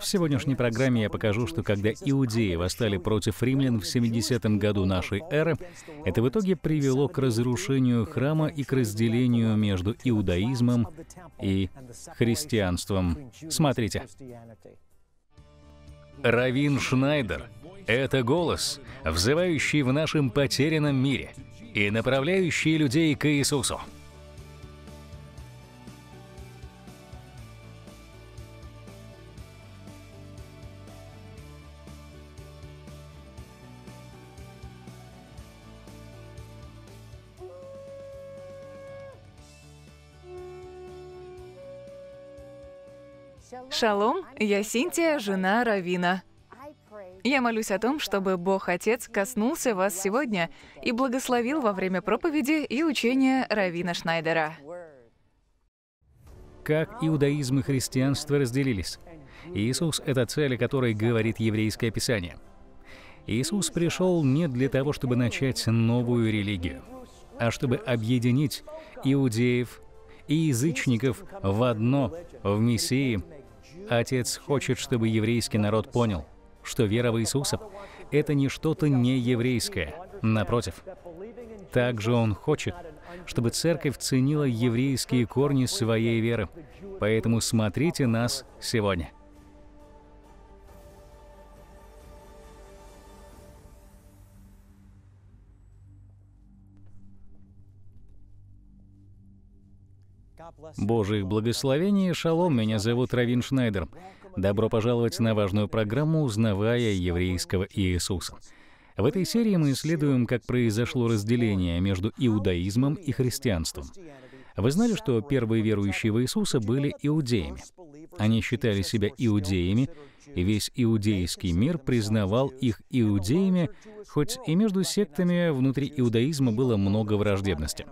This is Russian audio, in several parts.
В сегодняшней программе я покажу, что когда иудеи восстали против римлян в 70 году нашей эры, это в итоге привело к разрушению храма и к разделению между иудаизмом и христианством. Смотрите. Равин Шнайдер — это голос, взывающий в нашем потерянном мире и направляющий людей к Иисусу. Шалом, я Синтия, жена Равина. Я молюсь о том, чтобы Бог Отец коснулся вас сегодня и благословил во время проповеди и учения Равина Шнайдера. Как иудаизм и христианство разделились? Иисус — это цель, о которой говорит еврейское писание. Иисус пришел не для того, чтобы начать новую религию, а чтобы объединить иудеев и язычников в одно в Мессии Отец хочет, чтобы еврейский народ понял, что вера в Иисуса – это не что-то нееврейское. Напротив, также Он хочет, чтобы церковь ценила еврейские корни своей веры. Поэтому смотрите нас сегодня. Божьих благословений, шалом, меня зовут Равин Шнайдер. Добро пожаловать на важную программу «Узнавая еврейского Иисуса». В этой серии мы исследуем, как произошло разделение между иудаизмом и христианством. Вы знали, что первые верующие в Иисуса были иудеями? Они считали себя иудеями, и весь иудейский мир признавал их иудеями, хоть и между сектами внутри иудаизма было много враждебности.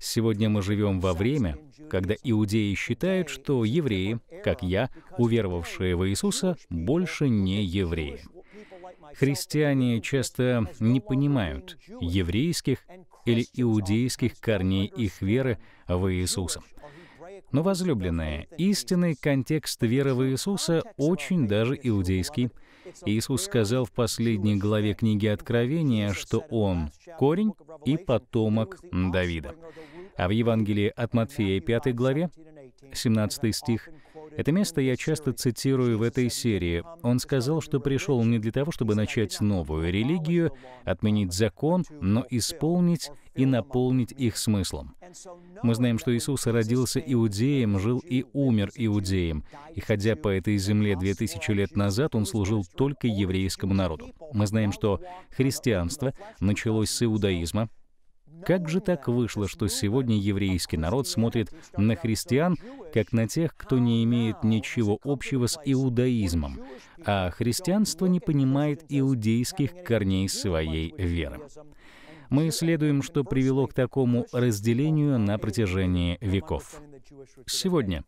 Сегодня мы живем во время, когда иудеи считают, что евреи, как я, уверовавшие в Иисуса, больше не евреи. Христиане часто не понимают еврейских или иудейских корней их веры в Иисуса. Но, возлюбленные, истинный контекст веры в Иисуса очень даже иудейский. Иисус сказал в последней главе книги Откровения, что Он — корень и потомок Давида. А в Евангелии от Матфея 5 главе, 17 стих, это место я часто цитирую в этой серии. Он сказал, что пришел не для того, чтобы начать новую религию, отменить закон, но исполнить и наполнить их смыслом. Мы знаем, что Иисус родился иудеем, жил и умер иудеем, и ходя по этой земле 2000 лет назад, он служил только еврейскому народу. Мы знаем, что христианство началось с иудаизма, как же так вышло, что сегодня еврейский народ смотрит на христиан, как на тех, кто не имеет ничего общего с иудаизмом, а христианство не понимает иудейских корней своей веры? Мы исследуем, что привело к такому разделению на протяжении веков. Сегодня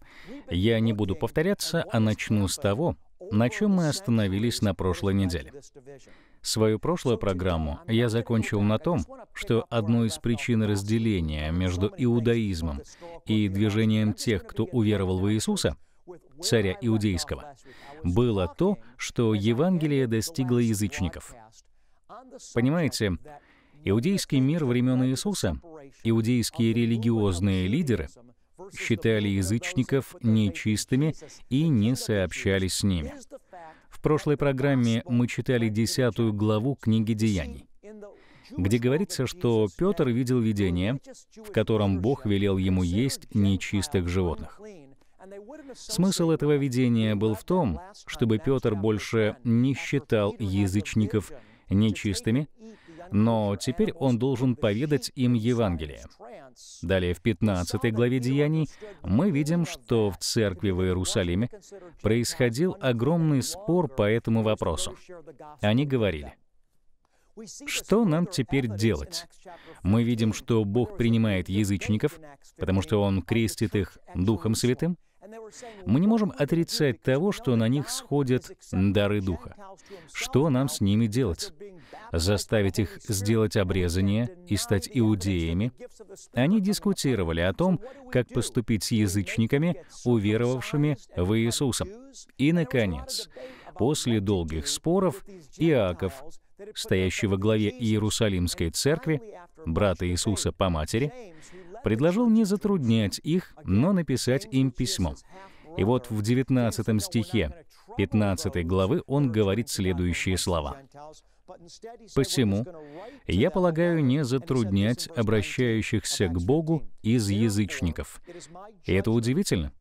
я не буду повторяться, а начну с того, на чем мы остановились на прошлой неделе. Свою прошлую программу я закончил на том, что одной из причин разделения между иудаизмом и движением тех, кто уверовал в Иисуса, царя иудейского, было то, что Евангелие достигло язычников. Понимаете, иудейский мир времен Иисуса, иудейские религиозные лидеры считали язычников нечистыми и не сообщались с ними. В прошлой программе мы читали десятую главу книги «Деяний», где говорится, что Петр видел видение, в котором Бог велел ему есть нечистых животных. Смысл этого видения был в том, чтобы Петр больше не считал язычников нечистыми, но теперь он должен поведать им Евангелие. Далее в 15 главе Деяний мы видим, что в церкви в Иерусалиме происходил огромный спор по этому вопросу. Они говорили, что нам теперь делать? Мы видим, что Бог принимает язычников, потому что Он крестит их Духом Святым. Мы не можем отрицать того, что на них сходят дары Духа. Что нам с ними делать? заставить их сделать обрезание и стать иудеями, они дискутировали о том, как поступить с язычниками, уверовавшими в Иисуса. И, наконец, после долгих споров Иаков, стоящий во главе Иерусалимской церкви, брата Иисуса по матери, предложил не затруднять их, но написать им письмо. И вот в 19 стихе 15 главы он говорит следующие слова. Посему, я полагаю, не затруднять обращающихся к Богу из язычников. И это удивительно.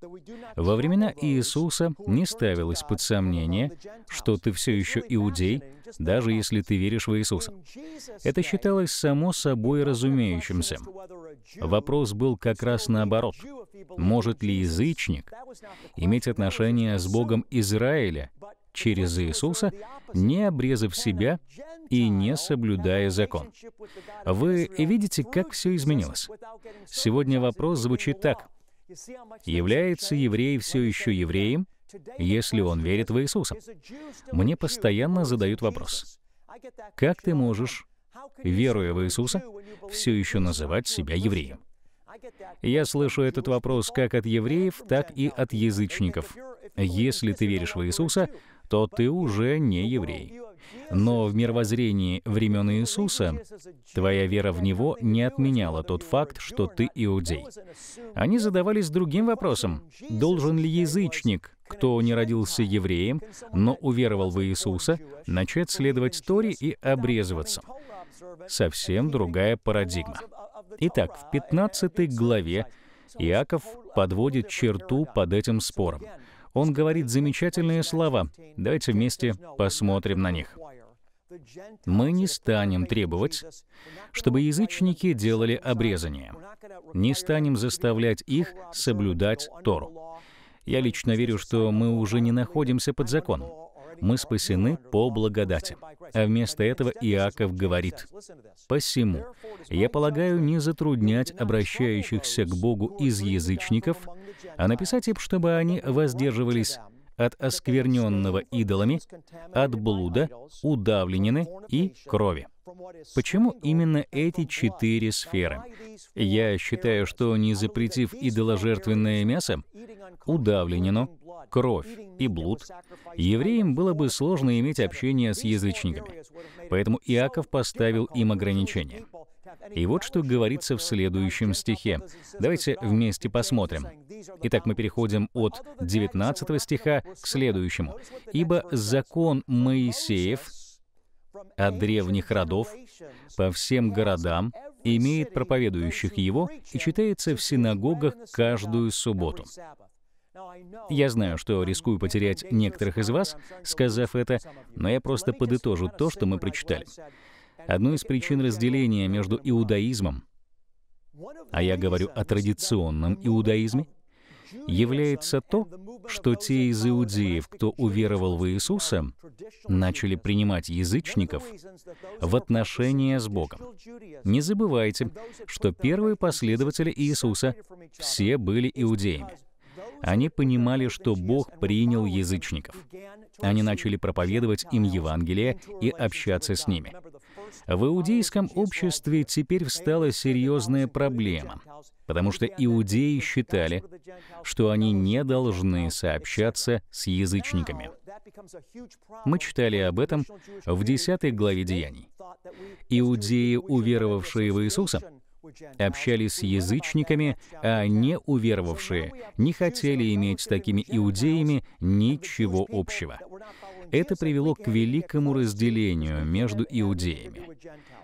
Во времена Иисуса не ставилось под сомнение, что ты все еще иудей, даже если ты веришь в Иисуса. Это считалось само собой разумеющимся. Вопрос был как раз наоборот. Может ли язычник иметь отношение с Богом Израиля, через Иисуса, не обрезав себя и не соблюдая закон. Вы видите, как все изменилось? Сегодня вопрос звучит так. Является еврей все еще евреем, если он верит в Иисуса? Мне постоянно задают вопрос. Как ты можешь, веруя в Иисуса, все еще называть себя евреем? Я слышу этот вопрос как от евреев, так и от язычников. Если ты веришь в Иисуса, то ты уже не еврей. Но в мировоззрении времен Иисуса твоя вера в Него не отменяла тот факт, что ты иудей. Они задавались другим вопросом. Должен ли язычник, кто не родился евреем, но уверовал в Иисуса, начать следовать Торе и обрезываться? Совсем другая парадигма. Итак, в 15 главе Иаков подводит черту под этим спором. Он говорит замечательные слова. Давайте вместе посмотрим на них. Мы не станем требовать, чтобы язычники делали обрезание. Не станем заставлять их соблюдать Тору. Я лично верю, что мы уже не находимся под законом мы спасены по благодати. А вместо этого Иаков говорит, «Посему, я полагаю, не затруднять обращающихся к Богу из язычников, а написать им, чтобы они воздерживались от оскверненного идолами, от блуда, удавленины и крови. Почему именно эти четыре сферы? Я считаю, что не запретив идоложертвенное мясо, удавленину, кровь и блуд, евреям было бы сложно иметь общение с язычниками. Поэтому Иаков поставил им ограничения. И вот что говорится в следующем стихе. Давайте вместе посмотрим. Итак, мы переходим от 19 стиха к следующему. «Ибо закон Моисеев от древних родов по всем городам имеет проповедующих его и читается в синагогах каждую субботу». Я знаю, что рискую потерять некоторых из вас, сказав это, но я просто подытожу то, что мы прочитали одной из причин разделения между иудаизмом, а я говорю о традиционном иудаизме, является то, что те из иудеев, кто уверовал в Иисуса, начали принимать язычников в отношения с Богом. Не забывайте, что первые последователи Иисуса все были иудеями. Они понимали, что Бог принял язычников. Они начали проповедовать им Евангелие и общаться с ними в иудейском обществе теперь встала серьезная проблема, потому что иудеи считали, что они не должны сообщаться с язычниками. Мы читали об этом в 10 главе Деяний. Иудеи, уверовавшие в Иисуса, общались с язычниками, а не уверовавшие не хотели иметь с такими иудеями ничего общего. Это привело к великому разделению между иудеями.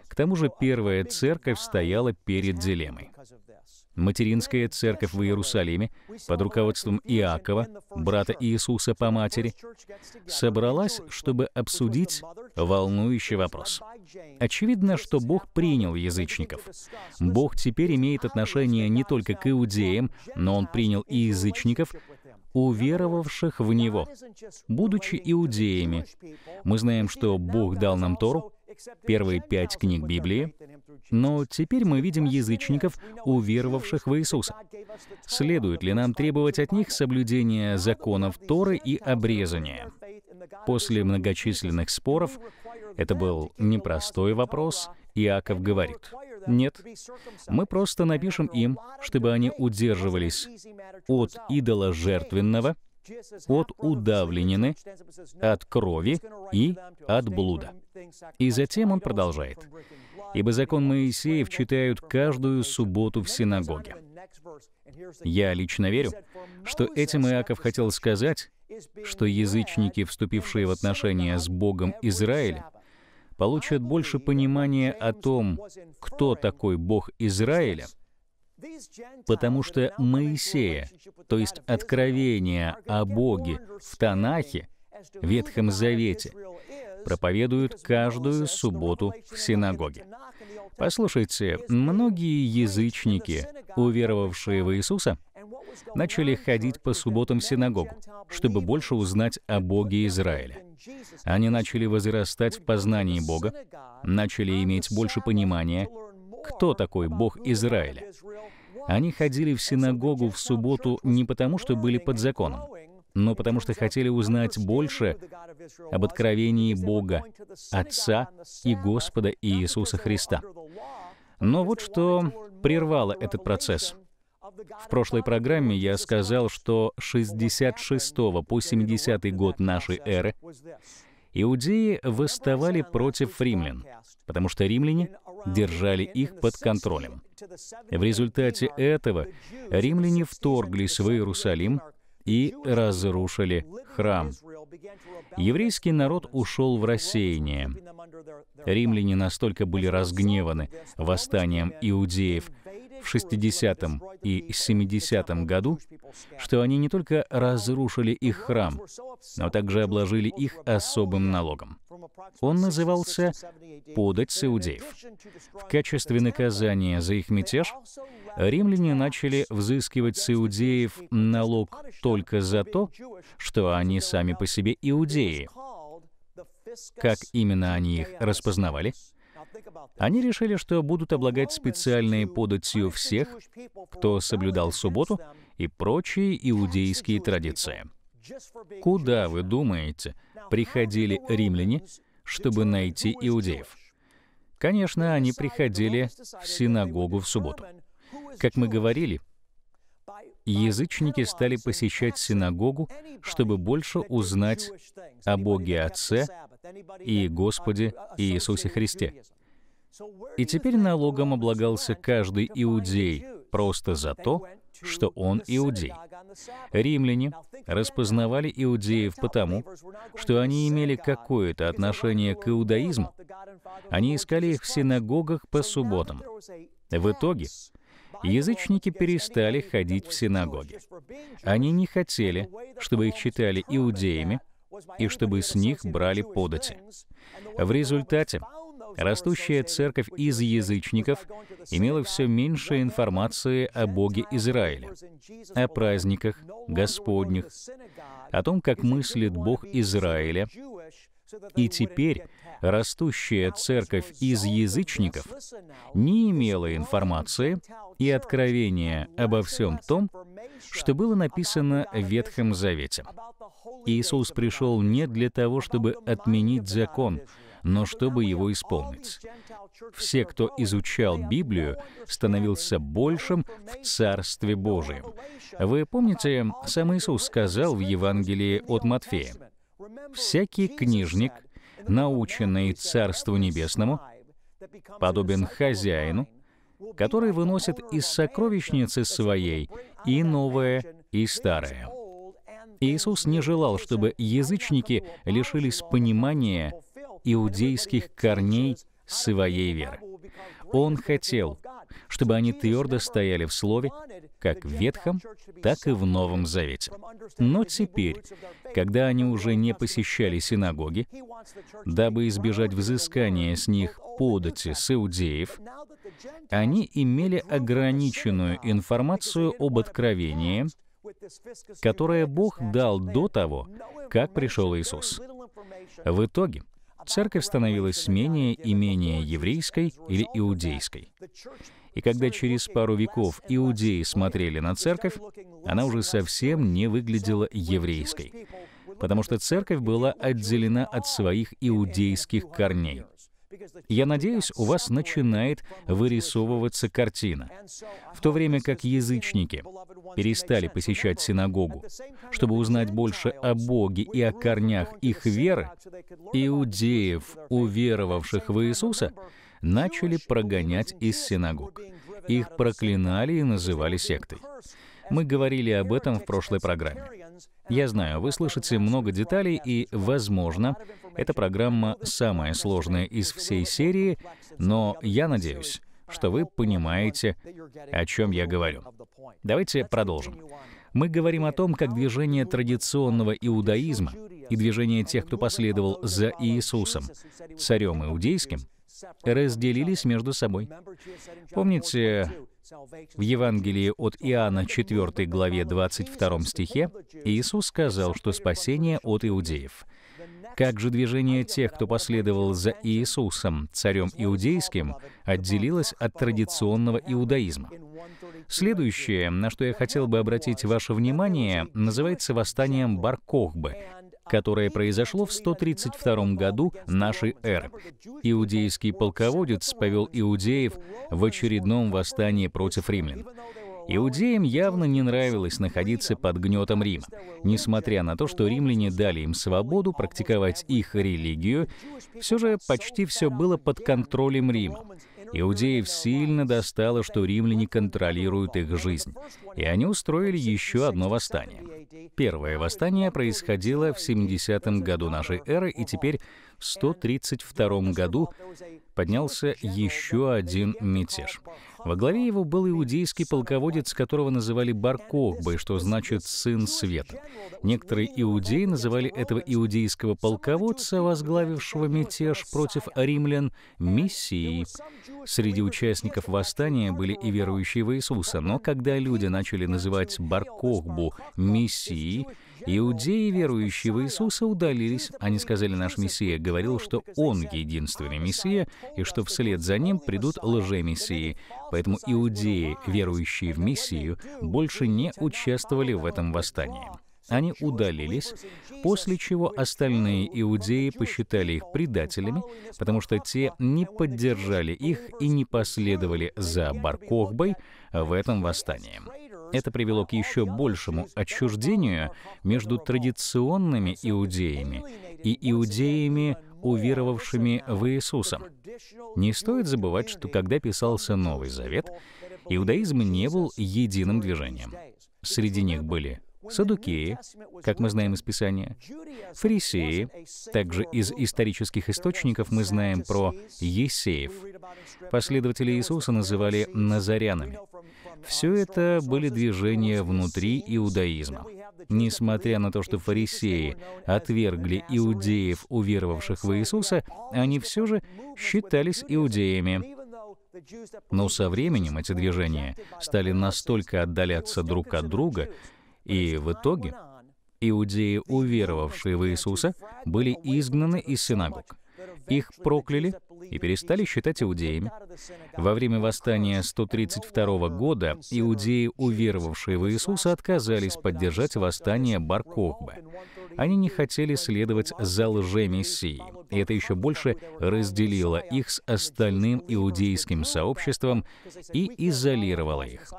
К тому же первая церковь стояла перед дилеммой. Материнская церковь в Иерусалиме под руководством Иакова, брата Иисуса по матери, собралась, чтобы обсудить волнующий вопрос. Очевидно, что Бог принял язычников. Бог теперь имеет отношение не только к иудеям, но Он принял и язычников, уверовавших в Него, будучи иудеями. Мы знаем, что Бог дал нам Тору, первые пять книг Библии, но теперь мы видим язычников, уверовавших в Иисуса. Следует ли нам требовать от них соблюдения законов Торы и обрезания? После многочисленных споров, это был непростой вопрос, Иаков говорит, нет. Мы просто напишем им, чтобы они удерживались от идола жертвенного, от удавленины, от крови и от блуда. И затем он продолжает. «Ибо закон Моисеев читают каждую субботу в синагоге». Я лично верю, что этим Иаков хотел сказать, что язычники, вступившие в отношения с Богом Израиля, получат больше понимания о том, кто такой Бог Израиля, потому что Моисея, то есть откровение о Боге в Танахе, Ветхом Завете, проповедуют каждую субботу в синагоге. Послушайте, многие язычники, уверовавшие в Иисуса, начали ходить по субботам в синагогу, чтобы больше узнать о Боге Израиля. Они начали возрастать в познании Бога, начали иметь больше понимания, кто такой Бог Израиля. Они ходили в синагогу в субботу не потому, что были под законом, но потому что хотели узнать больше об откровении Бога, Отца и Господа Иисуса Христа. Но вот что прервало этот процесс. В прошлой программе я сказал, что с 66 по 70 год нашей эры иудеи восставали против римлян, потому что римляне держали их под контролем. В результате этого римляне вторглись в Иерусалим и разрушили храм. Еврейский народ ушел в рассеяние. Римляне настолько были разгневаны восстанием иудеев – в 60-м и 70-м году, что они не только разрушили их храм, но также обложили их особым налогом. Он назывался «подать саудеев». В качестве наказания за их мятеж римляне начали взыскивать саудеев налог только за то, что они сами по себе иудеи. Как именно они их распознавали? Они решили, что будут облагать специальной податью всех, кто соблюдал субботу и прочие иудейские традиции. Куда, вы думаете, приходили римляне, чтобы найти иудеев? Конечно, они приходили в синагогу в субботу. Как мы говорили, язычники стали посещать синагогу, чтобы больше узнать о Боге Отце и Господе Иисусе Христе. И теперь налогом облагался каждый иудей просто за то, что он иудей. Римляне распознавали иудеев потому, что они имели какое-то отношение к иудаизму. Они искали их в синагогах по субботам. В итоге язычники перестали ходить в синагоги. Они не хотели, чтобы их считали иудеями, и чтобы с них брали подати. В результате Растущая церковь из язычников имела все меньше информации о Боге Израиля, о праздниках Господних, о том, как мыслит Бог Израиля, и теперь растущая церковь из язычников не имела информации и откровения обо всем том, что было написано в Ветхом Завете. Иисус пришел не для того, чтобы отменить закон, но чтобы его исполнить. Все, кто изучал Библию, становился большим в Царстве Божием. Вы помните, сам Иисус сказал в Евангелии от Матфея, «Всякий книжник, наученный Царству Небесному, подобен хозяину, который выносит из сокровищницы своей и новое, и старое. Иисус не желал, чтобы язычники лишились понимания иудейских корней своей веры. Он хотел, чтобы они твердо стояли в Слове, как в Ветхом, так и в Новом Завете. Но теперь, когда они уже не посещали синагоги, дабы избежать взыскания с них подати с иудеев, они имели ограниченную информацию об откровении, которое Бог дал до того, как пришел Иисус. В итоге Церковь становилась менее и менее еврейской или иудейской. И когда через пару веков иудеи смотрели на церковь, она уже совсем не выглядела еврейской, потому что церковь была отделена от своих иудейских корней — я надеюсь, у вас начинает вырисовываться картина. В то время как язычники перестали посещать синагогу, чтобы узнать больше о Боге и о корнях их веры, иудеев, уверовавших в Иисуса, начали прогонять из синагог. Их проклинали и называли сектой. Мы говорили об этом в прошлой программе. Я знаю, вы слышите много деталей, и, возможно, эта программа самая сложная из всей серии, но я надеюсь, что вы понимаете, о чем я говорю. Давайте продолжим. Мы говорим о том, как движение традиционного иудаизма и движение тех, кто последовал за Иисусом, царем иудейским, разделились между собой. Помните, в Евангелии от Иоанна 4 главе 22 стихе Иисус сказал, что спасение от иудеев. Как же движение тех, кто последовал за Иисусом, царем иудейским, отделилось от традиционного иудаизма? Следующее, на что я хотел бы обратить ваше внимание, называется восстанием Баркохбы которое произошло в 132 году нашей эры. Иудейский полководец повел иудеев в очередном восстании против римлян. Иудеям явно не нравилось находиться под гнетом Рима, несмотря на то, что римляне дали им свободу практиковать их религию, все же почти все было под контролем Рима. Иудеев сильно достало, что римляне контролируют их жизнь, и они устроили еще одно восстание. Первое восстание происходило в 70 году нашей эры, и теперь в 132 году поднялся еще один мятеж. Во главе его был иудейский полководец, которого называли Баркокбой, что значит «сын света». Некоторые иудеи называли этого иудейского полководца, возглавившего мятеж против римлян, мессией. Среди участников восстания были и верующие в Иисуса, но когда люди начали называть Баркокбу мессией, Иудеи, верующие в Иисуса, удалились. Они сказали, наш Мессия говорил, что Он единственный Мессия, и что вслед за Ним придут лже-мессии. Поэтому иудеи, верующие в Мессию, больше не участвовали в этом восстании. Они удалились, после чего остальные иудеи посчитали их предателями, потому что те не поддержали их и не последовали за Баркохбой в этом восстании. Это привело к еще большему отчуждению между традиционными иудеями и иудеями, уверовавшими в Иисуса. Не стоит забывать, что когда писался Новый Завет, иудаизм не был единым движением. Среди них были Садукеи, как мы знаем из Писания, фарисеи, также из исторических источников мы знаем про есеев. Последователи Иисуса называли назарянами. Все это были движения внутри иудаизма. Несмотря на то, что фарисеи отвергли иудеев, уверовавших в Иисуса, они все же считались иудеями. Но со временем эти движения стали настолько отдаляться друг от друга, и в итоге иудеи, уверовавшие в Иисуса, были изгнаны из синагог. Их прокляли и перестали считать иудеями. Во время восстания 132 года иудеи, уверовавшие в Иисуса, отказались поддержать восстание Баркохбе. Они не хотели следовать за лжемессией, и это еще больше разделило их с остальным иудейским сообществом и изолировало их.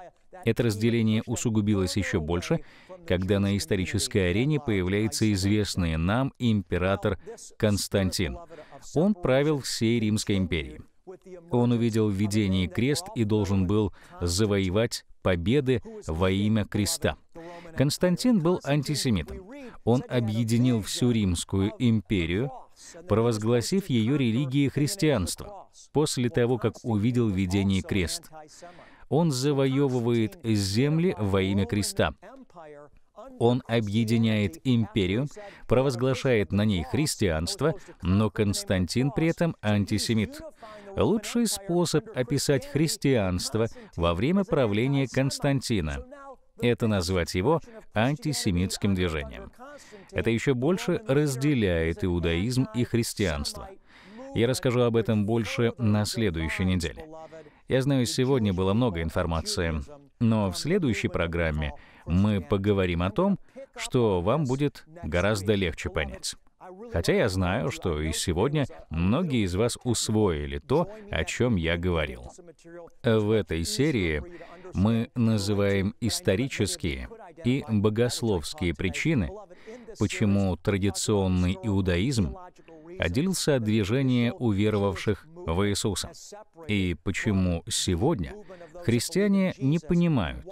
Это разделение усугубилось еще больше, когда на исторической арене появляется известный нам император Константин. Он правил всей Римской империей. Он увидел в видении крест и должен был завоевать победы во имя креста. Константин был антисемитом. Он объединил всю Римскую империю, провозгласив ее религией христианство, после того, как увидел видение крест. Он завоевывает земли во имя креста. Он объединяет империю, провозглашает на ней христианство, но Константин при этом антисемит. Лучший способ описать христианство во время правления Константина — это назвать его антисемитским движением. Это еще больше разделяет иудаизм и христианство — я расскажу об этом больше на следующей неделе. Я знаю, сегодня было много информации, но в следующей программе мы поговорим о том, что вам будет гораздо легче понять. Хотя я знаю, что и сегодня многие из вас усвоили то, о чем я говорил. В этой серии мы называем исторические и богословские причины, почему традиционный иудаизм отделился от движения уверовавших в Иисуса. И почему сегодня христиане не понимают,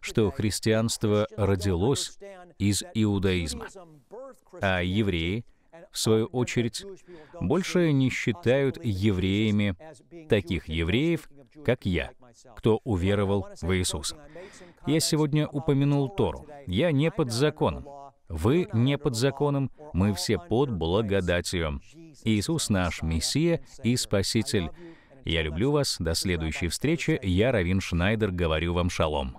что христианство родилось из иудаизма, а евреи, в свою очередь, больше не считают евреями таких евреев, как я, кто уверовал в Иисуса. Я сегодня упомянул Тору. Я не под законом, вы не под законом, мы все под благодатью. Иисус наш Мессия и Спаситель. Я люблю вас. До следующей встречи. Я, Равин Шнайдер, говорю вам шалом.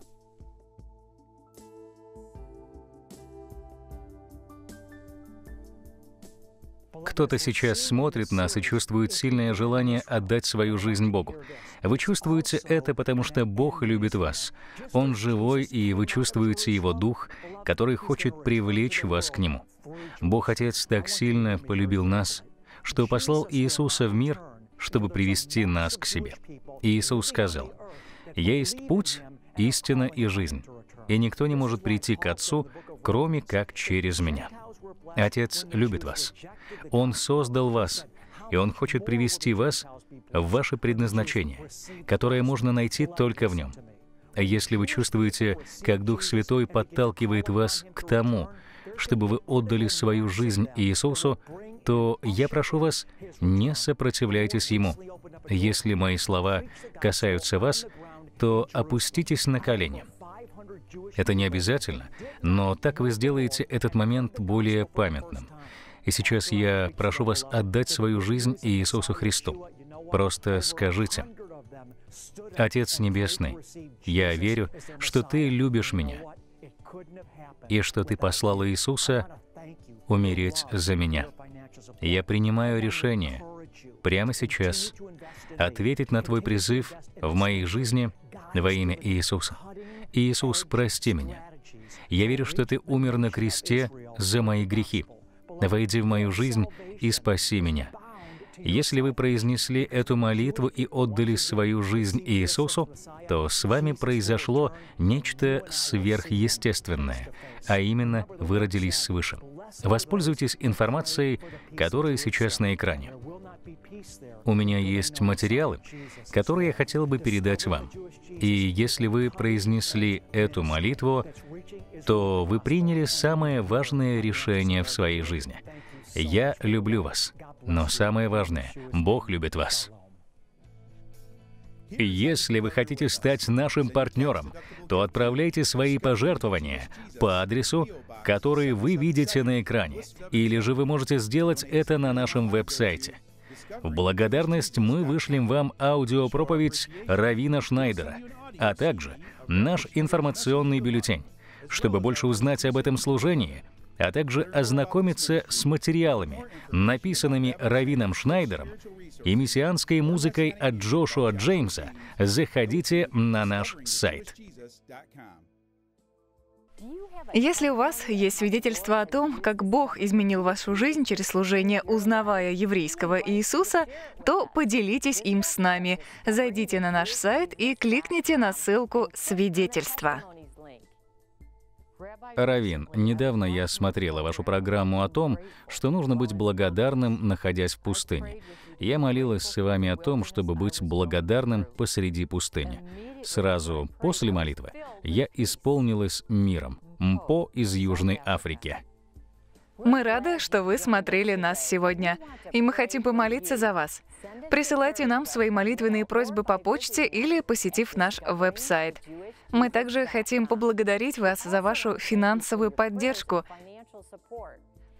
Кто-то сейчас смотрит нас и чувствует сильное желание отдать свою жизнь Богу. Вы чувствуете это, потому что Бог любит вас. Он живой, и вы чувствуете Его Дух, который хочет привлечь вас к Нему. Бог Отец так сильно полюбил нас, что послал Иисуса в мир, чтобы привести нас к себе. Иисус сказал, «Я есть путь, истина и жизнь, и никто не может прийти к Отцу, кроме как через Меня». Отец любит вас. Он создал вас, и Он хочет привести вас в ваше предназначение, которое можно найти только в Нем. Если вы чувствуете, как Дух Святой подталкивает вас к тому, чтобы вы отдали свою жизнь Иисусу, то я прошу вас, не сопротивляйтесь Ему. Если мои слова касаются вас, то опуститесь на колени — это не обязательно, но так вы сделаете этот момент более памятным. И сейчас я прошу вас отдать свою жизнь Иисусу Христу. Просто скажите, «Отец Небесный, я верю, что Ты любишь меня, и что Ты послал Иисуса умереть за меня. Я принимаю решение прямо сейчас ответить на Твой призыв в моей жизни во имя Иисуса. «Иисус, прости меня. Я верю, что Ты умер на кресте за мои грехи. Войди в мою жизнь и спаси меня». Если вы произнесли эту молитву и отдали свою жизнь Иисусу, то с вами произошло нечто сверхъестественное, а именно вы родились свыше. Воспользуйтесь информацией, которая сейчас на экране. У меня есть материалы, которые я хотел бы передать вам. И если вы произнесли эту молитву, то вы приняли самое важное решение в своей жизни. Я люблю вас. Но самое важное, Бог любит вас. Если вы хотите стать нашим партнером, то отправляйте свои пожертвования по адресу, который вы видите на экране, или же вы можете сделать это на нашем веб-сайте – в благодарность мы вышлем вам аудиопроповедь Равина Шнайдера, а также наш информационный бюллетень. Чтобы больше узнать об этом служении, а также ознакомиться с материалами, написанными Равином Шнайдером и мессианской музыкой от Джошуа Джеймса, заходите на наш сайт. Если у вас есть свидетельство о том, как Бог изменил вашу жизнь через служение, узнавая еврейского Иисуса, то поделитесь им с нами. Зайдите на наш сайт и кликните на ссылку «Свидетельство». Равин, недавно я смотрела вашу программу о том, что нужно быть благодарным, находясь в пустыне. Я молилась с вами о том, чтобы быть благодарным посреди пустыни. Сразу после молитвы я исполнилась миром. Мпо из Южной Африки. Мы рады, что вы смотрели нас сегодня, и мы хотим помолиться за вас. Присылайте нам свои молитвенные просьбы по почте или посетив наш веб-сайт. Мы также хотим поблагодарить вас за вашу финансовую поддержку.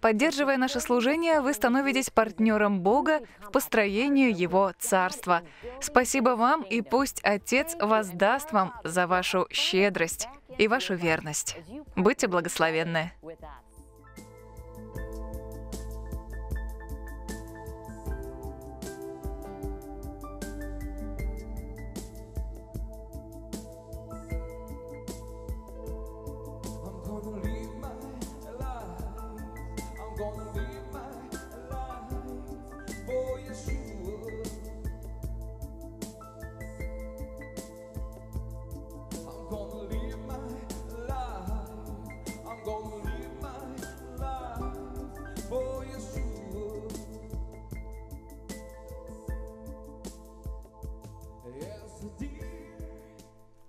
Поддерживая наше служение, вы становитесь партнером Бога в построении Его Царства. Спасибо вам, и пусть Отец воздаст вам за вашу щедрость и вашу верность. Будьте благословенны!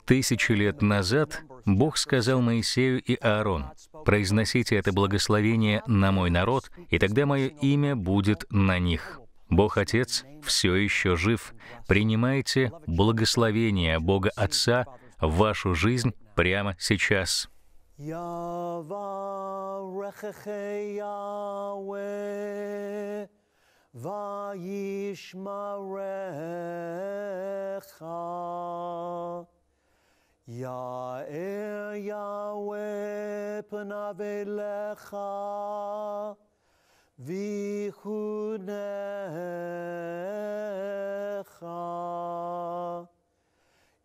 Тысячи лет назад Бог сказал Моисею и Аарон: «Произносите это благословение на мой народ, и тогда мое имя будет на них». Бог Отец все еще жив. Принимайте благословение Бога Отца в вашу жизнь прямо сейчас. וישמרך יאר יהוה פניו אליך, ויחונך.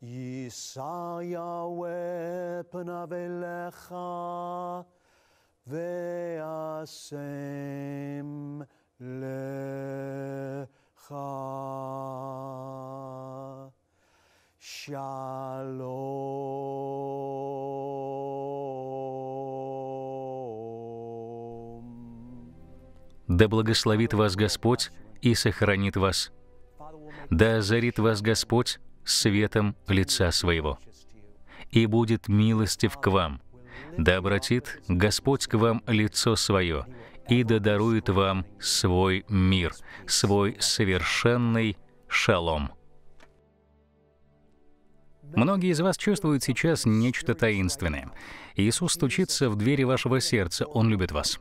יישא יהוה פניו אליך, ואשם לך. שלום. Да благословит вас Господь и сохранит вас. Да озарит вас Господь светом лица своего. И будет милостив к вам. Да обратит Господь к вам лицо свое, и да дарует вам свой мир, свой совершенный шалом. Многие из вас чувствуют сейчас нечто таинственное. Иисус стучится в двери вашего сердца, Он любит вас.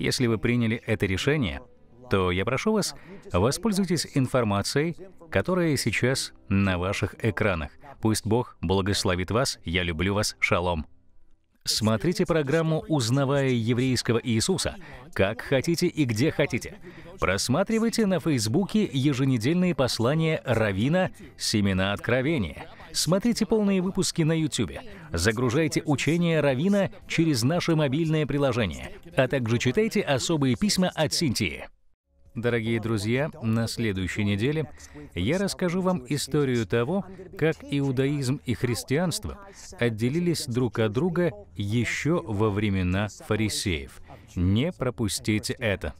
Если вы приняли это решение, то я прошу вас, воспользуйтесь информацией, которая сейчас на ваших экранах. Пусть Бог благословит вас. Я люблю вас. Шалом. Смотрите программу «Узнавая еврейского Иисуса» как хотите и где хотите. Просматривайте на Фейсбуке еженедельные послания Равина «Семена откровения». Смотрите полные выпуски на YouTube. Загружайте учение Равина через наше мобильное приложение, а также читайте особые письма от Синтии. Дорогие друзья, на следующей неделе я расскажу вам историю того, как иудаизм и христианство отделились друг от друга еще во времена фарисеев. Не пропустите это.